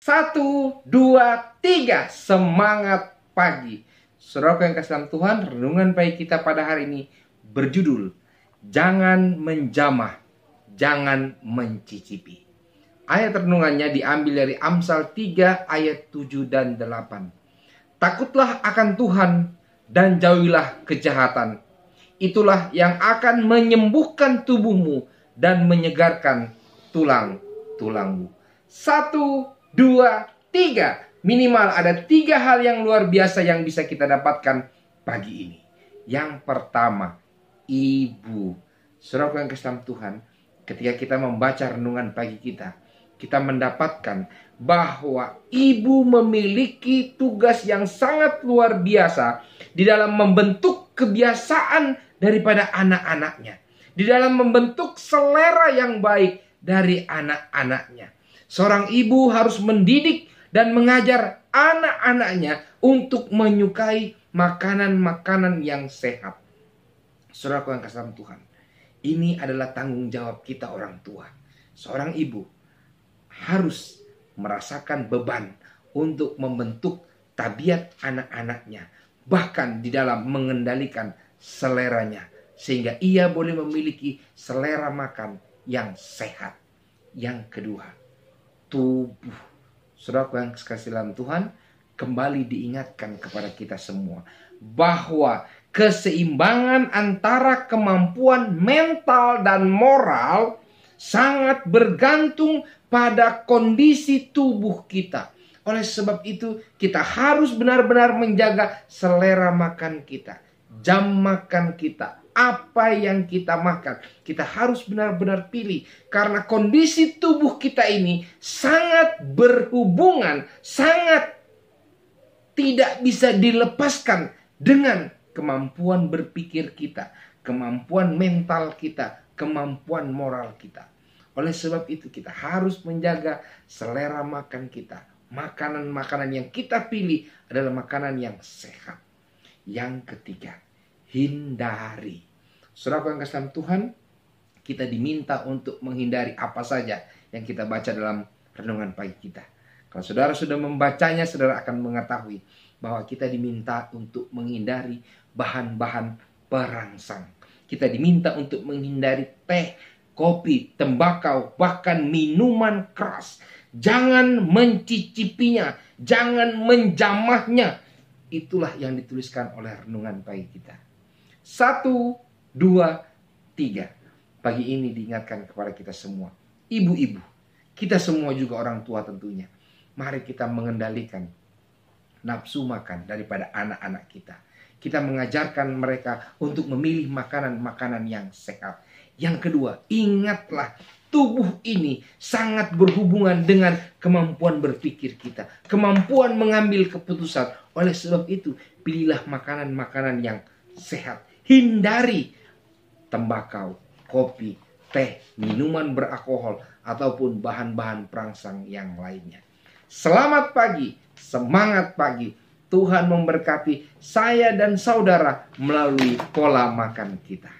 Satu, dua, tiga, semangat pagi. Saudaraku yang kasih Tuhan, renungan baik kita pada hari ini berjudul Jangan menjamah, jangan mencicipi. Ayat renungannya diambil dari Amsal 3 ayat 7 dan 8. Takutlah akan Tuhan dan jauhilah kejahatan. Itulah yang akan menyembuhkan tubuhmu dan menyegarkan tulang-tulangmu. Satu, dua, tiga. Minimal ada tiga hal yang luar biasa yang bisa kita dapatkan pagi ini. Yang pertama, ibu. Surah yang Tuhan, ketika kita membaca renungan pagi kita, kita mendapatkan bahwa ibu memiliki tugas yang sangat luar biasa di dalam membentuk kebiasaan daripada anak-anaknya, di dalam membentuk selera yang baik dari anak-anaknya. Seorang ibu harus mendidik dan mengajar anak-anaknya untuk menyukai makanan-makanan yang sehat. Saudaraku yang kasih Tuhan, ini adalah tanggung jawab kita orang tua. Seorang ibu harus merasakan beban untuk membentuk tabiat anak-anaknya, bahkan di dalam mengendalikan seleranya sehingga ia boleh memiliki selera makan yang sehat. Yang kedua, tubuh. aku yang kasih dalam Tuhan, kembali diingatkan kepada kita semua bahwa keseimbangan antara kemampuan mental dan moral sangat bergantung pada kondisi tubuh kita. Oleh sebab itu, kita harus benar-benar menjaga selera makan kita, jam makan kita, apa yang kita makan. Kita harus benar-benar pilih karena kondisi tubuh kita ini sangat berhubungan, sangat tidak bisa dilepaskan dengan kemampuan berpikir kita, kemampuan mental kita, kemampuan moral kita. Oleh sebab itu kita harus menjaga selera makan kita. Makanan-makanan yang kita pilih adalah makanan yang sehat. Yang ketiga, hindari Saudara yang kasih Tuhan, kita diminta untuk menghindari apa saja yang kita baca dalam renungan pagi kita. Kalau saudara sudah membacanya, saudara akan mengetahui bahwa kita diminta untuk menghindari bahan-bahan perangsang. Kita diminta untuk menghindari teh, kopi, tembakau, bahkan minuman keras. Jangan mencicipinya, jangan menjamahnya. Itulah yang dituliskan oleh renungan pagi kita. Satu, dua, tiga. Pagi ini diingatkan kepada kita semua. Ibu-ibu, kita semua juga orang tua tentunya. Mari kita mengendalikan nafsu makan daripada anak-anak kita. Kita mengajarkan mereka untuk memilih makanan-makanan yang sehat. Yang kedua, ingatlah tubuh ini sangat berhubungan dengan kemampuan berpikir kita, kemampuan mengambil keputusan. Oleh sebab itu, pilihlah makanan-makanan yang sehat. Hindari tembakau, kopi, teh, minuman beralkohol, ataupun bahan-bahan perangsang yang lainnya. Selamat pagi, semangat pagi. Tuhan memberkati saya dan saudara melalui pola makan kita.